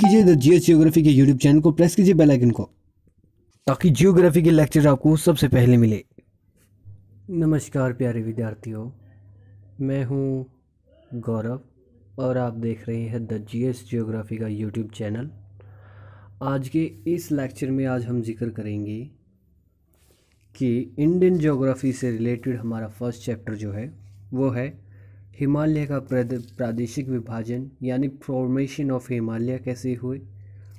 कीजिए the G S geography के YouTube channel को प्रेस कीजिए बेल आइकन को ताकि जियोग्राफी के लेक्चर आपको सबसे पहले मिले नमस्कार प्यारे विद्यार्थियों मैं हूँ गौरव और आप देख रहे हैं द जी एस जियोग्राफी का यूट्यूब चैनल आज के इस लेक्चर में आज हम जिक्र करेंगे कि इंडियन जोग्राफ़ी से रिलेटेड हमारा फर्स्ट चैप्टर जो है वो है हिमालय का प्रादेशिक विभाजन यानी फॉर्मेशन ऑफ हिमालय कैसे हुए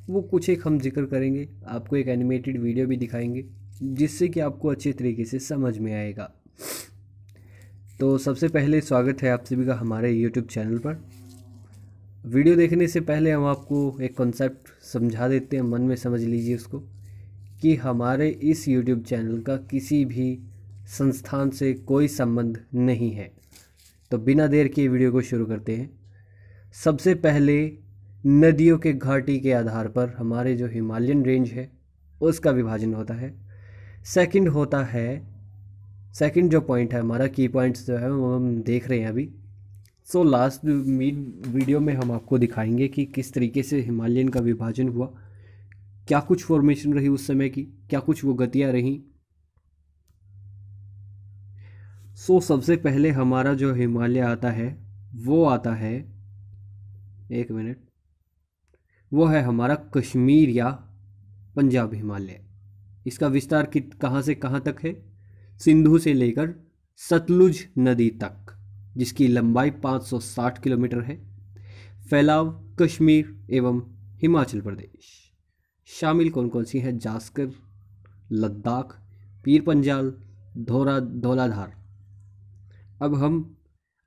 वो कुछ एक हम जिक्र करेंगे आपको एक एनिमेटेड वीडियो भी दिखाएंगे जिससे कि आपको अच्छे तरीके से समझ में आएगा तो सबसे पहले स्वागत है आप सभी का हमारे यूट्यूब चैनल पर वीडियो देखने से पहले हम आपको एक कॉन्सेप्ट समझा देते हैं मन में समझ लीजिए उसको कि हमारे इस यूट्यूब चैनल का किसी भी संस्थान से कोई संबंध नहीं है तो बिना देर के वीडियो को शुरू करते हैं सबसे पहले नदियों के घाटी के आधार पर हमारे जो हिमालयन रेंज है उसका विभाजन होता है सेकंड होता है सेकंड जो पॉइंट है हमारा की पॉइंट्स जो है वो हम देख रहे हैं अभी so so, last mean video में हम आपको दिखाएंगे कि किस तरीके से हिमालयन का विभाजन हुआ क्या कुछ फॉर्मेशन रही उस समय की क्या कुछ वो गतियाँ रहीं सो so, सबसे पहले हमारा जो हिमालय आता है वो आता है एक मिनट वो है हमारा कश्मीर या पंजाब हिमालय इसका विस्तार कित कहाँ से कहाँ तक है सिंधु से लेकर सतलुज नदी तक जिसकी लंबाई 560 किलोमीटर है फैलाव कश्मीर एवं हिमाचल प्रदेश शामिल कौन कौन सी हैं जास्कर लद्दाख पीर पंजाल धोरा धौलाधार अब हम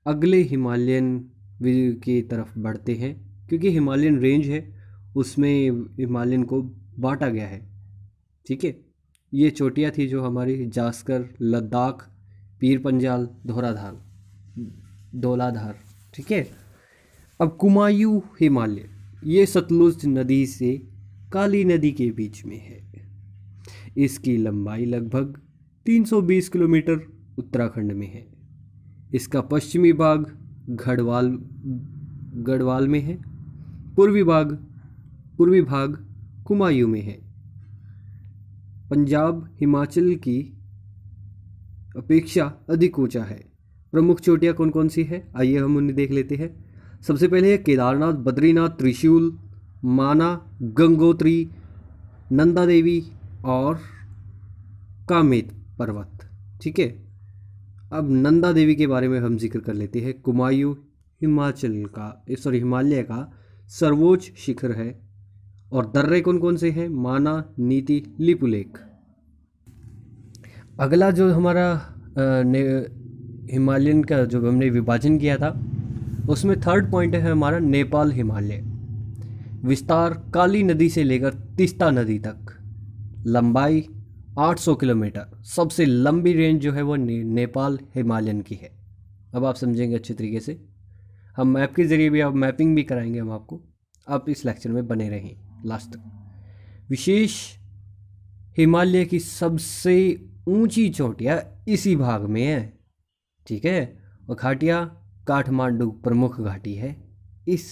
अगले हिमालयन की तरफ बढ़ते हैं क्योंकि हिमालयन रेंज है उसमें हिमालयन को बांटा गया है ठीक है ये चोटियाँ थी जो हमारी जास्कर लद्दाख पीर पंजाल धोराधार धोलाधार ठीक है अब कुमायूं हिमालय ये सतलुज नदी से काली नदी के बीच में है इसकी लंबाई लगभग 320 किलोमीटर उत्तराखंड में है इसका पश्चिमी भाग गढ़वाल गढ़वाल में है पूर्वी भाग पूर्वी भाग कुमायूं में है पंजाब हिमाचल की अपेक्षा अधिक ऊंचा है प्रमुख चोटियाँ कौन कौन सी है आइए हम उन्हें देख लेते हैं सबसे पहले है केदारनाथ बद्रीनाथ त्रिशूल माना गंगोत्री नंदा देवी और कामेत पर्वत ठीक है अब नंदा देवी के बारे में हम जिक्र कर लेते हैं कुमायूं हिमाचल का सॉरी हिमालय का सर्वोच्च शिखर है और दर्रे कौन कौन से हैं माना नीति लिपुलेख अगला जो हमारा हिमालयन का जो हमने विभाजन किया था उसमें थर्ड पॉइंट है हमारा नेपाल हिमालय विस्तार काली नदी से लेकर तिस्ता नदी तक लंबाई 800 किलोमीटर सबसे लंबी रेंज जो है वो ने, नेपाल हिमालयन की है अब आप समझेंगे अच्छे तरीके से हम मैप के ज़रिए भी आप मैपिंग भी कराएंगे हम आपको आप इस लेक्चर में बने रहें लास्ट तक विशेष हिमालय की सबसे ऊंची चोटियाँ इसी भाग में है ठीक है और घाटियाँ काठमांडू प्रमुख घाटी है इस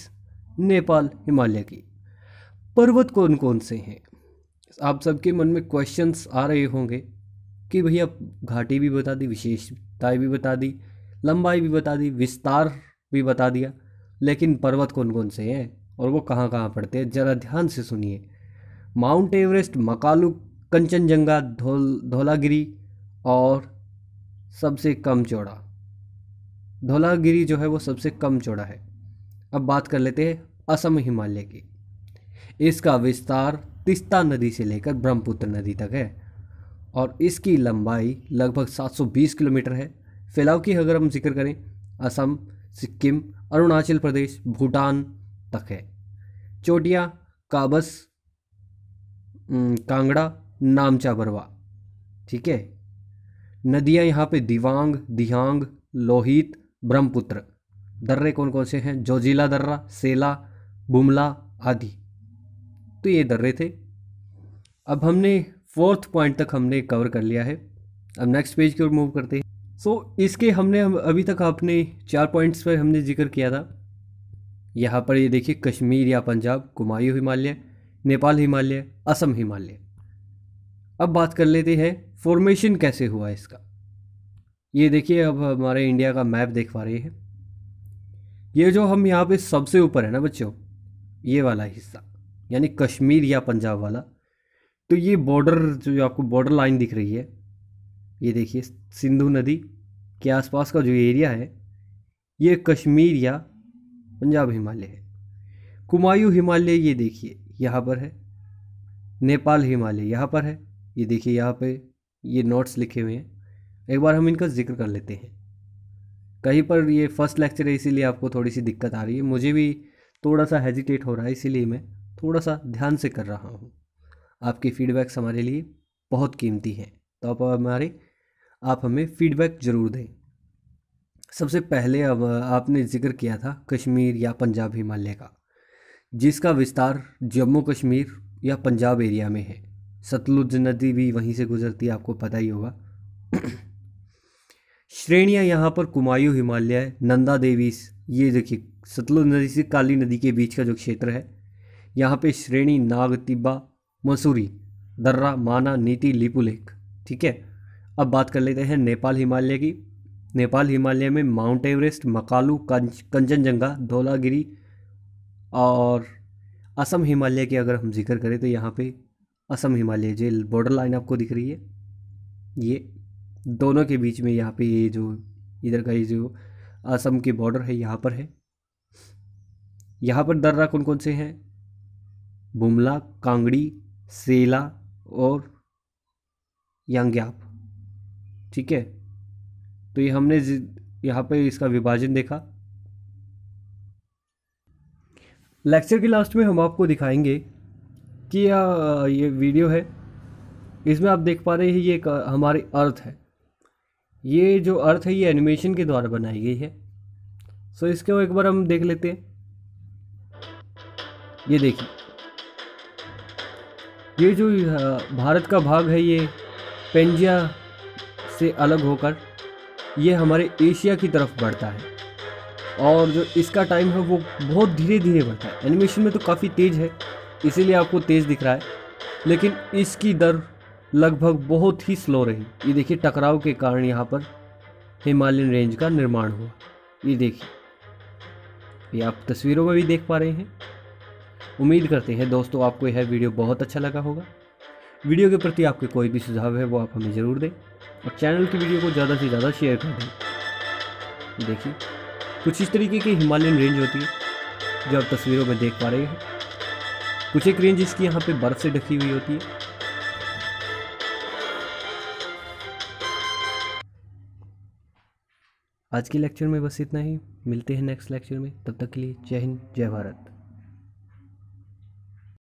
नेपाल हिमालय की पर्वत कौन कौन से हैं आप सबके मन में क्वेश्चंस आ रहे होंगे कि भैया घाटी भी बता दी विशेषताएं भी बता दी लंबाई भी बता दी विस्तार भी बता दिया लेकिन पर्वत कौन कौन से हैं और वो कहाँ कहाँ पड़ते हैं ज़रा ध्यान से सुनिए माउंट एवरेस्ट मकालू कंचनजंगा धोल धोलागिरी और सबसे कम चौड़ा धोलागिरी जो है वो सबसे कम चौड़ा है अब बात कर लेते हैं असम हिमालय की इसका विस्तार तिस्ता नदी से लेकर ब्रह्मपुत्र नदी तक है और इसकी लंबाई लगभग 720 किलोमीटर है फैलाव की अगर हम जिक्र करें असम सिक्किम अरुणाचल प्रदेश भूटान तक है चोटियाँ काबस कांगड़ा नामचा बरवा ठीक है नदियाँ यहाँ पे दिवांग दिहांग लोहित ब्रह्मपुत्र दर्रे कौन कौन से हैं जोजिला दर्रा सेला बुमला आदि तो ये रहे थे अब हमने फोर्थ पॉइंट तक हमने कवर कर लिया है अब नेक्स्ट पेज की ओर मूव करते हैं सो so, इसके हमने हम अभी तक अपने चार पॉइंट्स पर हमने जिक्र किया था यहाँ पर ये देखिए कश्मीर या पंजाब कुमायूं हिमालय नेपाल हिमालय असम हिमालय अब बात कर लेते हैं फॉर्मेशन कैसे हुआ इसका ये देखिए अब हमारे इंडिया का मैप देख पा रहे हैं ये जो हम यहाँ पे सबसे ऊपर है ना बच्चों ये वाला हिस्सा यानी कश्मीर या पंजाब वाला तो ये बॉर्डर जो आपको बॉर्डर लाइन दिख रही है ये देखिए सिंधु नदी के आसपास का जो एरिया है ये कश्मीर या पंजाब हिमालय है कुमायूं हिमालय ये देखिए यहाँ पर है नेपाल हिमालय यहाँ पर है ये देखिए यहाँ पे ये नोट्स लिखे हुए हैं एक बार हम इनका जिक्र कर लेते हैं कहीं पर ये फर्स्ट लेक्चर है इसीलिए आपको थोड़ी सी दिक्कत आ रही है मुझे भी थोड़ा सा हेजिटेट हो रहा है इसीलिए मैं थोड़ा सा ध्यान से कर रहा हूँ आपके फीडबैक्स हमारे लिए बहुत कीमती हैं तो आप हमारे आप हमें फीडबैक ज़रूर दें सबसे पहले अब आपने जिक्र किया था कश्मीर या पंजाब हिमालय का जिसका विस्तार जम्मू कश्मीर या पंजाब एरिया में है सतलुज नदी भी वहीं से गुजरती है आपको पता ही होगा श्रेणियाँ यहाँ पर कुमायूं हिमालय नंदा देवी ये देखिए सतलुज नदी से काली नदी के बीच का जो क्षेत्र है यहाँ पे श्रेणी नाग तिब्बा मसूरी दर्रा माना नीति लिपुलेख ठीक है अब बात कर लेते हैं नेपाल हिमालय की नेपाल हिमालय में माउंट एवरेस्ट मकालू कंज कंचनजंगा धौलागिरी और असम हिमालय की अगर हम जिक्र करें तो यहाँ पे असम हिमालय जो बॉर्डर लाइन आपको दिख रही है ये दोनों के बीच में यहाँ पे ये जो इधर का ये जो असम की बॉर्डर है यहाँ पर है यहाँ पर दर्रा कौन कौन से हैं बुमला कांगड़ी सेला और यांग्याप ठीक है तो ये हमने यहाँ पे इसका विभाजन देखा लेक्चर के लास्ट में हम आपको दिखाएंगे कि आ, ये वीडियो है इसमें आप देख पा रहे हैं ये हमारी अर्थ है ये जो अर्थ है ये एनिमेशन के द्वारा बनाई गई है सो इसको एक बार हम देख लेते हैं ये देखिए ये जो भारत का भाग है ये पेंजिया से अलग होकर ये हमारे एशिया की तरफ बढ़ता है और जो इसका टाइम है वो बहुत धीरे धीरे बढ़ता है एनिमेशन में तो काफ़ी तेज़ है इसीलिए आपको तेज़ दिख रहा है लेकिन इसकी दर लगभग बहुत ही स्लो रही ये देखिए टकराव के कारण यहाँ पर हिमालयन रेंज का निर्माण हुआ ये देखिए ये आप तस्वीरों में भी देख पा रहे हैं उम्मीद करते हैं दोस्तों आपको यह वीडियो बहुत अच्छा लगा होगा वीडियो के प्रति आपके कोई भी सुझाव है वो आप हमें ज़रूर दें और चैनल की वीडियो को ज़्यादा से ज़्यादा शेयर कर दें देखिए कुछ इस तरीके की हिमालयन रेंज होती है जो आप तस्वीरों में देख पा रहे हैं कुछ एक रेंज इसकी यहाँ पे बर्फ़ से ढकी हुई होती है आज के लेक्चर में बस इतना ही मिलते हैं नेक्स्ट लेक्चर में तब तक के लिए जय हिंद जय भारत